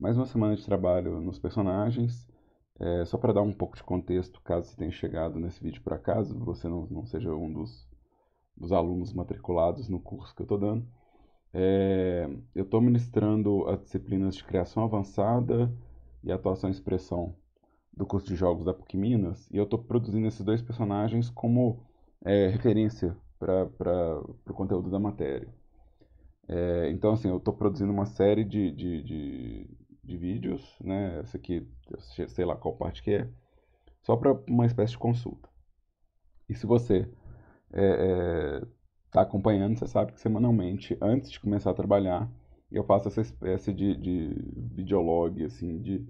Mais uma semana de trabalho nos personagens. É, só para dar um pouco de contexto, caso você tenha chegado nesse vídeo por acaso, você não, não seja um dos, dos alunos matriculados no curso que eu estou dando. É, eu estou ministrando as disciplinas de criação avançada e atuação e expressão do curso de jogos da PUC Minas, e eu estou produzindo esses dois personagens como é, referência para o conteúdo da matéria. É, então, assim, eu estou produzindo uma série de, de, de, de vídeos, né? Essa aqui, sei lá qual parte que é, só para uma espécie de consulta. E se você está é, é tá acompanhando, você sabe que semanalmente, antes de começar a trabalhar, eu faço essa espécie de, de videolog, assim, de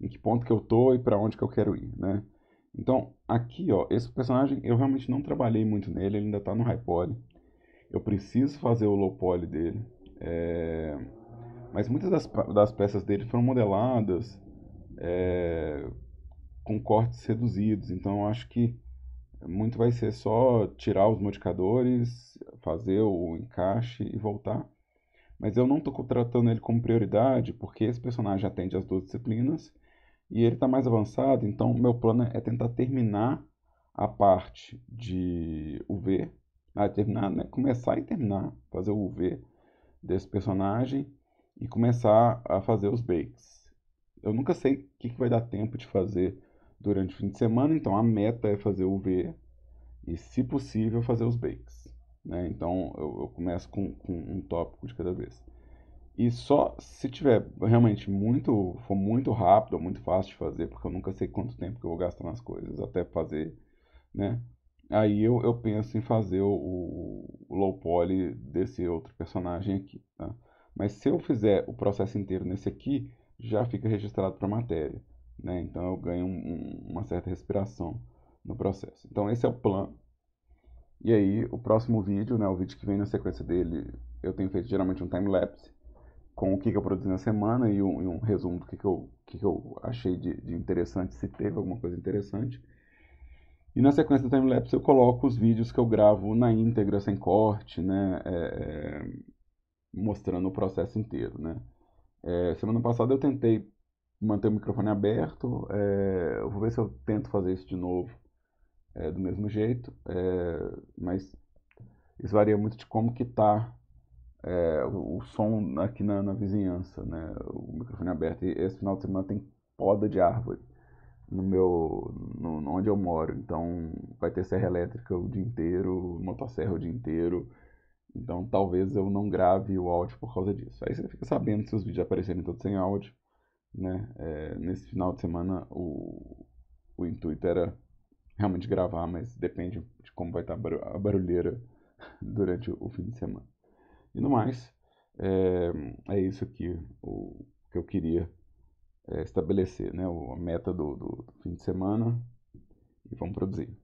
em que ponto que eu tô e para onde que eu quero ir, né? Então, aqui, ó, esse personagem eu realmente não trabalhei muito nele, ele ainda está no high poly. Eu preciso fazer o low poly dele. É... Mas muitas das, das peças dele foram modeladas é, com cortes reduzidos. Então acho que muito vai ser só tirar os modificadores, fazer o encaixe e voltar. Mas eu não estou tratando ele como prioridade, porque esse personagem atende as duas disciplinas e ele está mais avançado, então meu plano é tentar terminar a parte de UV, ah, terminar, né? começar e terminar, fazer o UV desse personagem e começar a fazer os bakes. Eu nunca sei o que, que vai dar tempo de fazer durante o fim de semana, então a meta é fazer o V e, se possível, fazer os bakes. Né? Então eu, eu começo com, com, um tópico de cada vez. E só se tiver realmente muito, for muito rápido ou muito fácil de fazer, porque eu nunca sei quanto tempo que eu vou gastar nas coisas até fazer, né? Aí eu, eu penso em fazer o, o low poly desse outro personagem aqui, tá? Mas se eu fizer o processo inteiro nesse aqui, já fica registrado para a matéria. Né? Então eu ganho um, uma certa respiração no processo. Então esse é o plano. E aí o próximo vídeo, né, o vídeo que vem na sequência dele, eu tenho feito geralmente um time-lapse com o que, que eu produzi na semana e um, e um resumo do que, que, eu, que, que eu achei de, de interessante, se teve alguma coisa interessante. E na sequência do time-lapse eu coloco os vídeos que eu gravo na íntegra, sem corte, né? É, é mostrando o processo inteiro, né? É, semana passada eu tentei manter o microfone aberto, é, eu vou ver se eu tento fazer isso de novo é, do mesmo jeito, é, mas isso varia muito de como que tá é, o, o, som aqui na, na, vizinhança, né? O microfone aberto. E esse final de semana tem poda de árvore no meu no, onde eu moro, então vai ter serra elétrica o dia inteiro, motosserra o dia inteiro então talvez eu não grave o áudio por causa disso. Aí você fica sabendo se os vídeos aparecerem todos sem áudio. Né? É, nesse final de semana o, o intuito era realmente gravar, mas depende de como vai estar a barulheira durante o fim de semana. E no mais, é, é isso que, o, que eu queria é, estabelecer, né? O, a meta do, do, do fim de semana e vamos produzir.